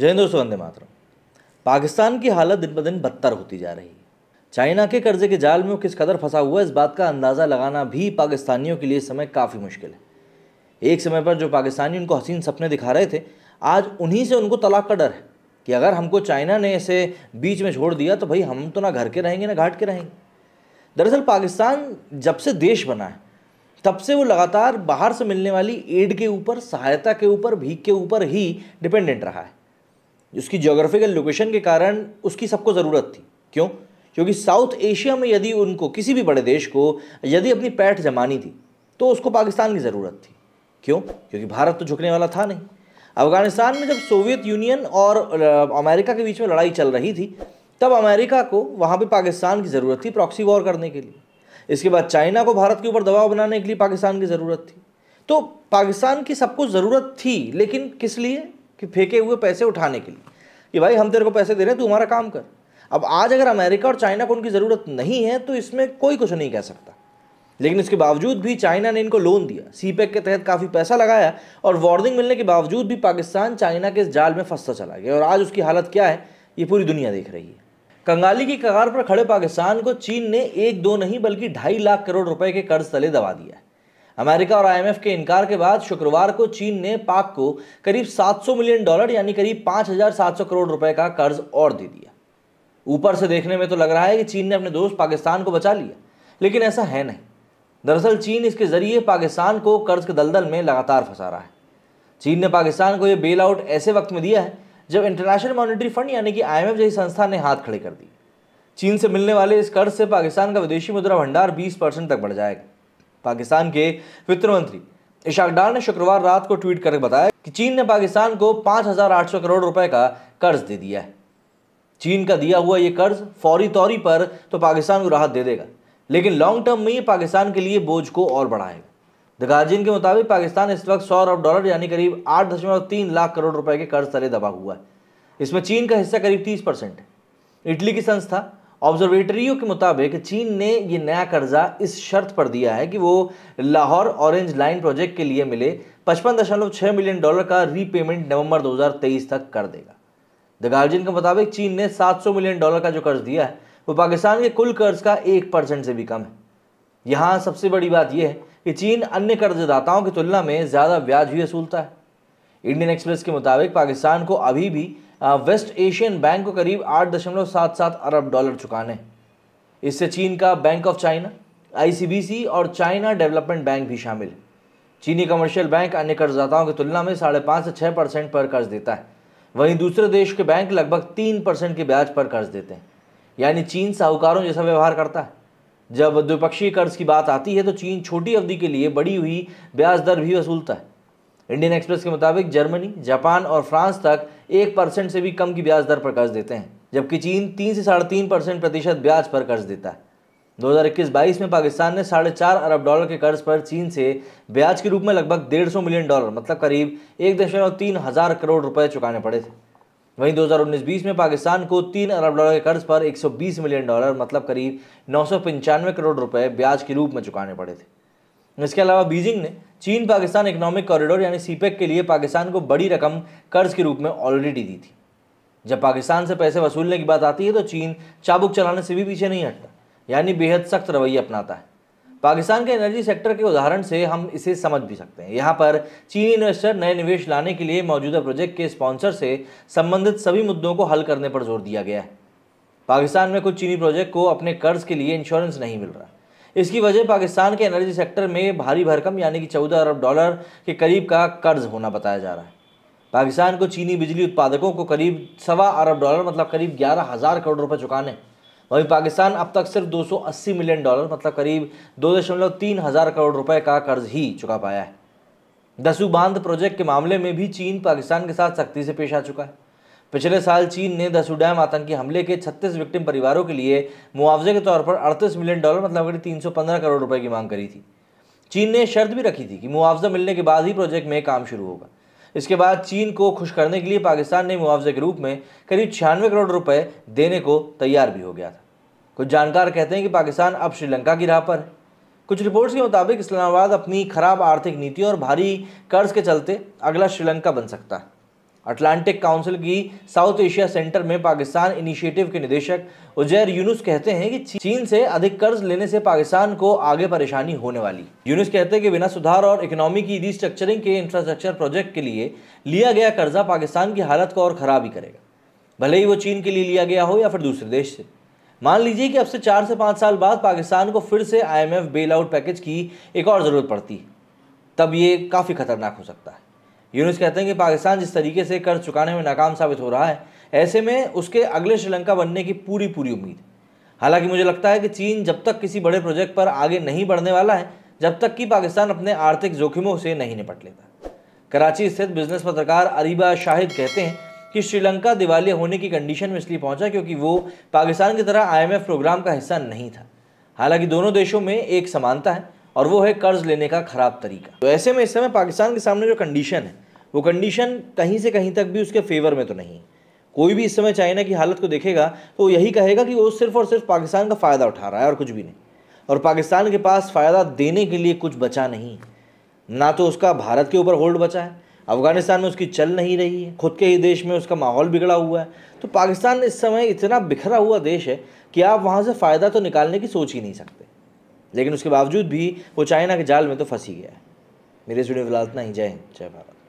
जय दोस्तों वंदे मातर पाकिस्तान की हालत दिन ब दिन बदतर होती जा रही है चाइना के कर्जे के जाल में वो किस कदर फंसा हुआ है इस बात का अंदाज़ा लगाना भी पाकिस्तानियों के लिए इस समय काफ़ी मुश्किल है एक समय पर जो पाकिस्तानी उनको हसीन सपने दिखा रहे थे आज उन्हीं से उनको तलाक का डर है कि अगर हमको चाइना ने इसे बीच में छोड़ दिया तो भाई हम तो ना घर के रहेंगे ना घाट के रहेंगे दरअसल पाकिस्तान जब से देश बना है तब से वो लगातार बाहर से मिलने वाली एड के ऊपर सहायता के ऊपर भीख के ऊपर ही डिपेंडेंट रहा है जिसकी जोग्राफिकल लोकेशन के कारण उसकी सबको ज़रूरत थी क्यों क्योंकि साउथ एशिया में यदि उनको किसी भी बड़े देश को यदि अपनी पैठ जमानी थी तो उसको पाकिस्तान की ज़रूरत थी क्यों क्योंकि भारत तो झुकने वाला था नहीं अफ़गानिस्तान में जब सोवियत यूनियन और अमेरिका के बीच में लड़ाई चल रही थी तब अमेरिका को वहाँ पर पाकिस्तान की ज़रूरत थी प्रॉक्सी वॉर करने के लिए इसके बाद चाइना को भारत के ऊपर दबाव बनाने के लिए पाकिस्तान की ज़रूरत थी तो पाकिस्तान की सबको ज़रूरत थी लेकिन किस लिए कि फेंके हुए पैसे उठाने के लिए कि भाई हम तेरे को पैसे दे रहे हैं तू हमारा काम कर अब आज अगर अमेरिका और चाइना को उनकी ज़रूरत नहीं है तो इसमें कोई कुछ नहीं कह सकता लेकिन इसके बावजूद भी चाइना ने इनको लोन दिया सी e के तहत काफ़ी पैसा लगाया और वार्निंग मिलने के बावजूद भी पाकिस्तान चाइना के इस जाल में फंसता चला गया और आज उसकी हालत क्या है ये पूरी दुनिया देख रही है कंगाली की कगार पर खड़े पाकिस्तान को चीन ने एक दो नहीं बल्कि ढाई लाख करोड़ रुपए के कर्ज तले दबा दिया है अमेरिका और आईएमएफ के इनकार के बाद शुक्रवार को चीन ने पाक को करीब 700 मिलियन डॉलर यानी करीब 5,700 करोड़ रुपए का कर्ज और दे दिया ऊपर से देखने में तो लग रहा है कि चीन ने अपने दोस्त पाकिस्तान को बचा लिया लेकिन ऐसा है नहीं दरअसल चीन इसके जरिए पाकिस्तान को कर्ज के दलदल में लगातार फंसा रहा है चीन ने पाकिस्तान को यह बेल आउट ऐसे वक्त में दिया है जब इंटरनेशनल मॉनिटरी फंड यानी कि आईएमएफ जैसी संस्था ने हाथ खड़े कर दिए चीन से मिलने वाले इस कर्ज से पाकिस्तान का विदेशी मुद्रा भंडार 20 परसेंट तक बढ़ जाएगा पाकिस्तान के वित्त मंत्री इशाक डार ने शुक्रवार रात को ट्वीट कर बताया कि चीन ने पाकिस्तान को 5,800 करोड़ रुपए का कर्ज दे दिया है चीन का दिया हुआ ये कर्ज फौरी तौरी पर तो पाकिस्तान को राहत दे देगा लेकिन लॉन्ग टर्म में ये पाकिस्तान के लिए बोझ को और बढ़ाएगा द गार्जियन के मुताबिक पाकिस्तान इस वक्त सौ अरब डॉलर यानी करीब आठ दशमलव तीन लाख करोड़ रुपए के कर्ज तले दबा हुआ है इसमें चीन का हिस्सा करीब तीस परसेंट है इटली की संस्था ऑब्जर्वेटरियों के मुताबिक चीन ने ये नया कर्जा इस शर्त पर दिया है कि वो लाहौर ऑरेंज लाइन प्रोजेक्ट के लिए मिले पचपन दशमलव छः मिलियन डॉलर का रीपेमेंट नवंबर 2023 तक कर देगा द गार्जियन के मुताबिक चीन ने 700 मिलियन डॉलर का जो कर्ज दिया है वो पाकिस्तान के कुल कर्ज का एक परसेंट से भी कम है यहाँ सबसे बड़ी बात यह है कि चीन अन्य कर्जदाताओं की तुलना में ज़्यादा ब्याज भी वसूलता है इंडियन एक्सप्रेस के मुताबिक पाकिस्तान को अभी भी वेस्ट एशियन बैंक को करीब आठ दशमलव सात सात अरब डॉलर चुकाने इससे चीन का बैंक ऑफ चाइना आईसीबीसी और चाइना डेवलपमेंट बैंक भी शामिल है चीनी कमर्शियल बैंक अन्य कर्जदाताओं की तुलना में साढ़े पाँच से छः परसेंट पर कर्ज देता है वहीं दूसरे देश के बैंक लगभग तीन परसेंट के ब्याज पर कर्ज देते हैं यानी चीन साहूकारों जैसा व्यवहार करता है जब द्विपक्षीय कर्ज की बात आती है तो चीन छोटी अवधि के लिए बड़ी हुई ब्याज दर भी वसूलता है इंडियन एक्सप्रेस के मुताबिक जर्मनी जापान और फ्रांस तक एक परसेंट से भी कम की ब्याज दर पर कर्ज देते हैं जबकि चीन तीन से साढ़े तीन परसेंट प्रतिशत ब्याज पर कर्ज देता है 2021-22 में पाकिस्तान ने साढ़े चार अरब डॉलर के कर्ज पर चीन से ब्याज के रूप में लगभग डेढ़ सौ मिलियन डॉलर मतलब करीब एक दशमलव तीन हजार करोड़ रुपए चुकाने पड़े थे वहीं 2019-20 में पाकिस्तान को तीन अरब डॉलर के कर्ज पर 120 मिलियन डॉलर मतलब करीब नौ करोड़ रुपए ब्याज के रूप में चुकाने पड़े थे इसके अलावा बीजिंग ने चीन पाकिस्तान इकोनॉमिक कॉरिडोर यानी सीपेक के लिए पाकिस्तान को बड़ी रकम कर्ज के रूप में ऑलरेडी दी थी जब पाकिस्तान से पैसे वसूलने की बात आती है तो चीन चाबुक चलाने से भी पीछे नहीं हटता यानी बेहद सख्त रवैया अपनाता है पाकिस्तान के एनर्जी सेक्टर के उदाहरण से हम इसे समझ भी सकते हैं यहाँ पर चीनी इन्वेस्टर नए निवेश लाने के लिए मौजूदा प्रोजेक्ट के स्पॉन्सर से संबंधित सभी मुद्दों को हल करने पर जोर दिया गया है पाकिस्तान में कुछ चीनी प्रोजेक्ट को अपने कर्ज के लिए इंश्योरेंस नहीं मिल रहा इसकी वजह पाकिस्तान के एनर्जी सेक्टर में भारी भरकम यानी कि चौदह अरब डॉलर के करीब का कर्ज होना बताया जा रहा है पाकिस्तान को चीनी बिजली उत्पादकों को करीब सवा अरब डॉलर मतलब करीब ग्यारह हज़ार करोड़ रुपए चुकाने वहीं पाकिस्तान अब तक सिर्फ 280 मिलियन डॉलर मतलब करीब दो दशमलव तीन हज़ार करोड़ रुपए का कर्ज ही चुका पाया है दसू बांध प्रोजेक्ट के मामले में भी चीन पाकिस्तान के साथ सख्ती से पेश आ चुका है पिछले साल चीन ने दसुडैम आतंकी हमले के 36 विक्टिम परिवारों के लिए मुआवजे के तौर पर 38 मिलियन डॉलर मतलब करीब 315 करोड़ रुपए की मांग करी थी चीन ने शर्त भी रखी थी कि मुआवजा मिलने के बाद ही प्रोजेक्ट में काम शुरू होगा इसके बाद चीन को खुश करने के लिए पाकिस्तान ने मुआवजे के रूप में करीब छियानवे करोड़ रुपए देने को तैयार भी हो गया था कुछ जानकार कहते हैं कि पाकिस्तान अब श्रीलंका की राह पर है कुछ रिपोर्ट्स के मुताबिक इस्लामाबाद अपनी खराब आर्थिक नीतियों और भारी कर्ज के चलते अगला श्रीलंका बन सकता है अटलांटिक काउंसिल की साउथ एशिया सेंटर में पाकिस्तान इनिशिएटिव के निदेशक उजैर यूनुस कहते हैं कि चीन से अधिक कर्ज लेने से पाकिस्तान को आगे परेशानी होने वाली यूनुस कहते हैं कि बिना सुधार और इकोनॉमी की रिस्ट्रक्चरिंग के इंफ्रास्ट्रक्चर प्रोजेक्ट के लिए लिया गया कर्जा पाकिस्तान की हालत को और ख़राब ही करेगा भले ही वो चीन के लिए लिया गया हो या फिर दूसरे देश से मान लीजिए कि अब से चार से पाँच साल बाद पाकिस्तान को फिर से आई बेल आउट पैकेज की एक और ज़रूरत पड़ती तब ये काफ़ी खतरनाक हो सकता है यूनुस कहते हैं कि पाकिस्तान जिस तरीके से कर चुकाने में नाकाम साबित हो रहा है ऐसे में उसके अगले श्रीलंका बनने की पूरी पूरी उम्मीद हालांकि मुझे लगता है कि चीन जब तक किसी बड़े प्रोजेक्ट पर आगे नहीं बढ़ने वाला है जब तक कि पाकिस्तान अपने आर्थिक जोखिमों से नहीं निपट लेता कराची स्थित बिजनेस पत्रकार अरीबा शाहिद कहते हैं कि श्रीलंका दिवालिया होने की कंडीशन में इसलिए पहुंचा क्योंकि वो पाकिस्तान की तरह आईएमएफ प्रोग्राम का हिस्सा नहीं था हालांकि दोनों देशों में एक समानता है और वो है कर्ज लेने का ख़राब तरीका तो ऐसे में इस समय पाकिस्तान के सामने जो कंडीशन है वो कंडीशन कहीं से कहीं तक भी उसके फेवर में तो नहीं है कोई भी इस समय चाइना की हालत को देखेगा तो यही कहेगा कि वो सिर्फ और सिर्फ पाकिस्तान का फ़ायदा उठा रहा है और कुछ भी नहीं और पाकिस्तान के पास फ़ायदा देने के लिए कुछ बचा नहीं ना तो उसका भारत के ऊपर होल्ड बचा है अफगानिस्तान में उसकी चल नहीं रही है खुद के ही देश में उसका माहौल बिगड़ा हुआ है तो पाकिस्तान इस समय इतना बिखरा हुआ देश है कि आप वहाँ से फ़ायदा तो निकालने की सोच ही नहीं सकते लेकिन उसके बावजूद भी वो चाइना के जाल में तो फंसी गया है मेरे स्टूडियो फिलहाल इतना ही जय हिंद जय भारत